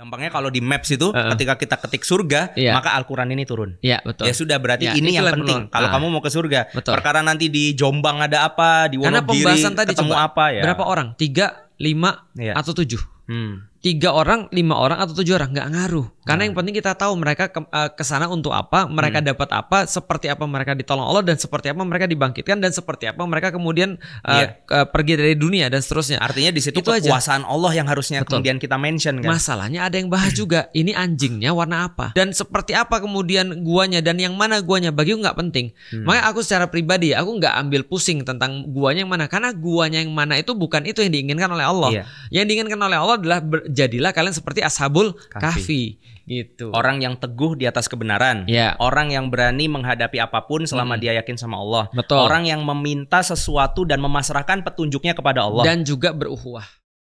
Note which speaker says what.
Speaker 1: Gampangnya kalau di Maps itu uh -uh. ketika kita ketik surga, yeah. maka Al-Qur'an ini turun. Iya, yeah, betul. Ya sudah berarti yeah, ini yang penting. Kalau nah, kamu mau ke surga, betul. perkara nanti di Jombang ada apa, di Wonogiri ketemu tadi coba, apa ya. Berapa orang? Tiga, lima, yeah. atau tujuh? Hmm tiga orang, lima orang atau tujuh orang nggak ngaruh. Karena nah. yang penting kita tahu mereka ke uh, eh, kesana untuk apa, mereka hmm. dapat apa, seperti apa mereka ditolong Allah dan seperti apa mereka dibangkitkan dan seperti apa mereka kemudian uh, eh, yeah. Iya. uh, pergi dari dunia dan seterusnya. Artinya di situ kekuasaan aja. Allah yang harusnya Betul. kemudian kita mention kan. Masalahnya ada yang bahas juga, ini anjingnya warna apa dan seperti apa kemudian guanya dan yang mana guanya bagi nggak penting. Hmm. Makanya aku secara pribadi aku nggak ambil pusing tentang guanya yang mana karena guanya yang mana itu bukan itu yang diinginkan oleh Allah. Yeah. Yang diinginkan oleh Allah adalah jadilah kalian seperti ashabul kahfi. gitu. Orang yang teguh di atas kebenaran. Ya. Orang yang berani menghadapi apapun selama hmm. dia yakin sama Allah. Betul. Orang yang meminta sesuatu dan memasrahkan petunjuknya kepada Allah. Dan juga beruhuah.